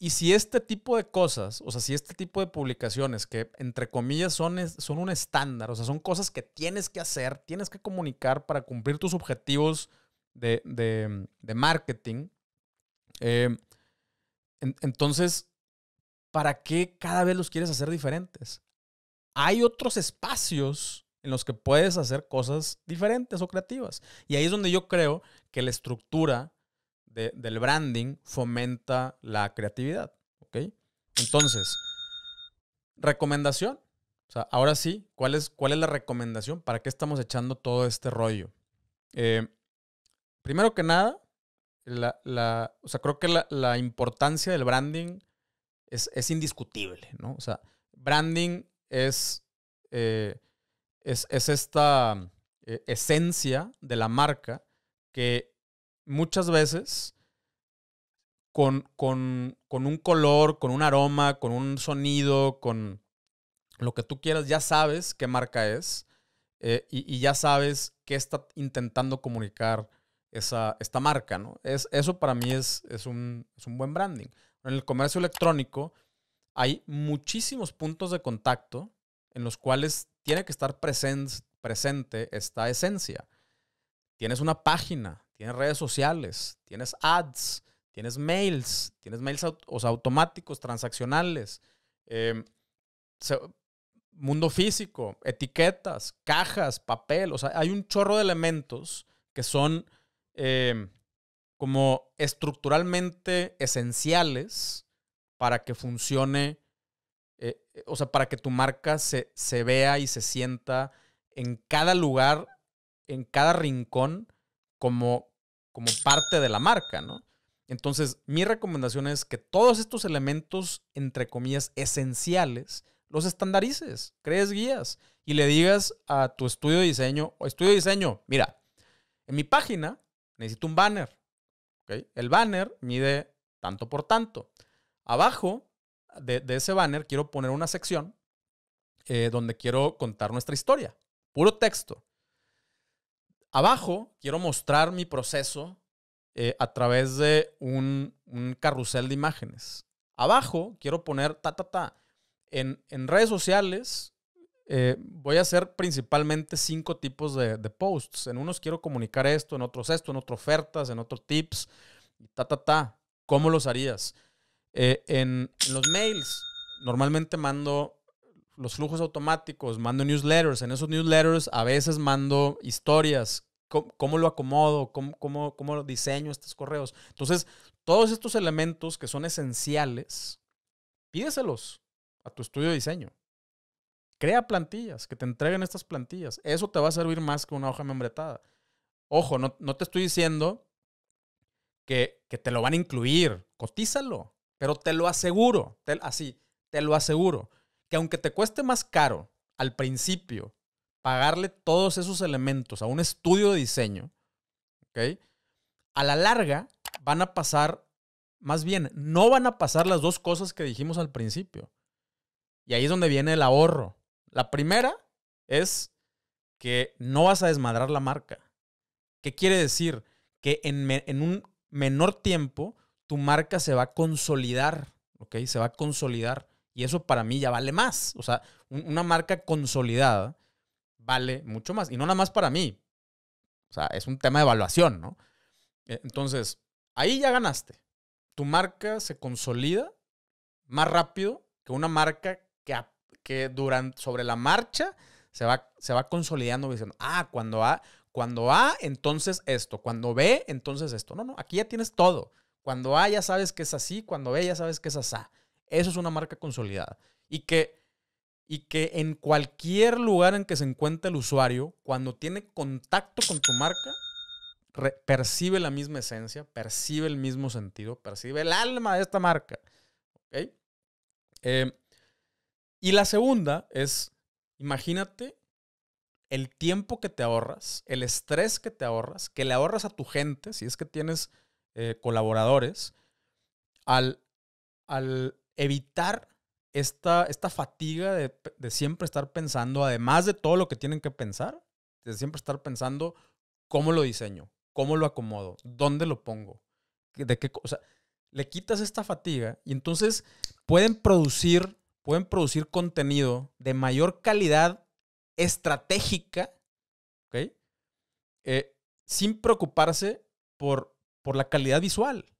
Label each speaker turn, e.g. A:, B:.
A: Y si este tipo de cosas, o sea, si este tipo de publicaciones que entre comillas son, son un estándar, o sea, son cosas que tienes que hacer, tienes que comunicar para cumplir tus objetivos de, marketing, eh, entonces, ¿para qué cada vez los quieres hacer diferentes? Hay otros espacios en los que puedes hacer cosas diferentes o creativas. Y ahí es donde yo creo que la estructura del branding fomenta la creatividad. ¿Ok? Entonces, recomendación. O sea, ahora sí, ¿cuál es, cuál es la recomendación? ¿Para qué estamos echando todo este rollo? Eh, primero que nada, la, o sea, creo que la, importancia del branding es, indiscutible, ¿no? O sea, branding es, eh, es, esta eh, esencia de la marca que muchas veces con, un color, con un aroma, con un sonido, con lo que tú quieras, ya sabes qué marca es eh, y, ya sabes qué está intentando comunicar esa, esta marca, ¿no? Es, eso para mí es, un, buen branding. En el comercio electrónico hay muchísimos puntos de contacto en los cuales tiene que estar presente esta esencia. Tienes una página, tienes redes sociales, tienes ads, tienes mails, tienes mails automáticos, transaccionales, em, mundo físico, etiquetas, cajas, papel, o sea, hay un chorro de elementos que son em, como estructuralmente esenciales para que funcione, eh, eh, o sea, para que tu marca se, se vea y se sienta en cada lugar, en cada rincón, como, como parte de la marca, ¿no? Entonces, mi recomendación es que todos estos elementos, entre comillas, esenciales, los estandarices, crees guías y le digas a tu estudio de diseño, o estudio de diseño, mira, en mi página necesito un banner. El banner mide tanto por tanto. Abajo de, ese banner quiero poner una sección eh, donde quiero contar nuestra historia. Puro texto. Abajo quiero mostrar mi proceso eh, a través de un, carrusel de imágenes. Abajo quiero poner ta, ta, ta. En, redes sociales eh, voy a hacer principalmente cinco tipos de, posts. En unos quiero comunicar esto, en otros esto, en otros ofertas, en otros tips, ta, ta, ta. ¿Cómo los harías? Eh, en los mails normalmente mando los flujos automáticos, mando newsletters. En esos newsletters a veces mando historias. ¿Cómo, lo acomodo? ¿Cómo, cómo, diseño estos correos? Entonces, todos estos elementos que son esenciales, pídeselos a tu estudio de diseño. Crea plantillas, que te entreguen estas plantillas. Eso te va a servir más que una hoja membretada. Ojo, no, te estoy diciendo que, te lo van a incluir. Cotízalo, pero te lo aseguro, así, te lo aseguro que aunque te cueste más caro al principio pagarle todos esos elementos a un estudio de diseño, ¿ok? A la larga van a pasar, más bien, no van a pasar las dos cosas que dijimos al principio. Y ahí es donde viene el ahorro. La primera es que no vas a desmadrar la marca. ¿Qué quiere decir? Que en, en un menor tiempo tu marca se va a consolidar, ¿ok? Se va a consolidar. Y eso para mí ya vale más. O sea, una marca consolidada vale mucho más. Y no nada más para mí. O sea, es un tema de evaluación, ¿no? E, entonces, ahí ya ganaste. Tu marca se consolida más rápido que una marca que, que durante, sobre la marcha se va, se va consolidando diciendo, ah, cuando A, cuando A, entonces esto, cuando B, entonces esto. No, no, aquí ya tienes todo. Cuando A ya sabes que es así, cuando B ya sabes que es asá. Eso es una marca consolidada. Y que, y que en cualquier lugar en que se encuentre el usuario, cuando tiene contacto con tu marca, percibe la misma esencia, percibe el mismo sentido, percibe el alma de esta marca. ¿Ok? Eh, y la segunda es, imagínate el tiempo que te ahorras, el estrés que te ahorras, que le ahorras a tu gente, si es que tienes eh, colaboradores, al, al evitar esta, esta fatiga de, siempre estar pensando, además de todo lo que tienen que pensar, de siempre estar pensando cómo lo diseño, cómo lo acomodo, dónde lo pongo, de qué cosa. Le quitas esta fatiga y entonces pueden producir, pueden producir contenido de mayor calidad estratégica, ¿ok? Eh, sin preocuparse por, por la calidad visual.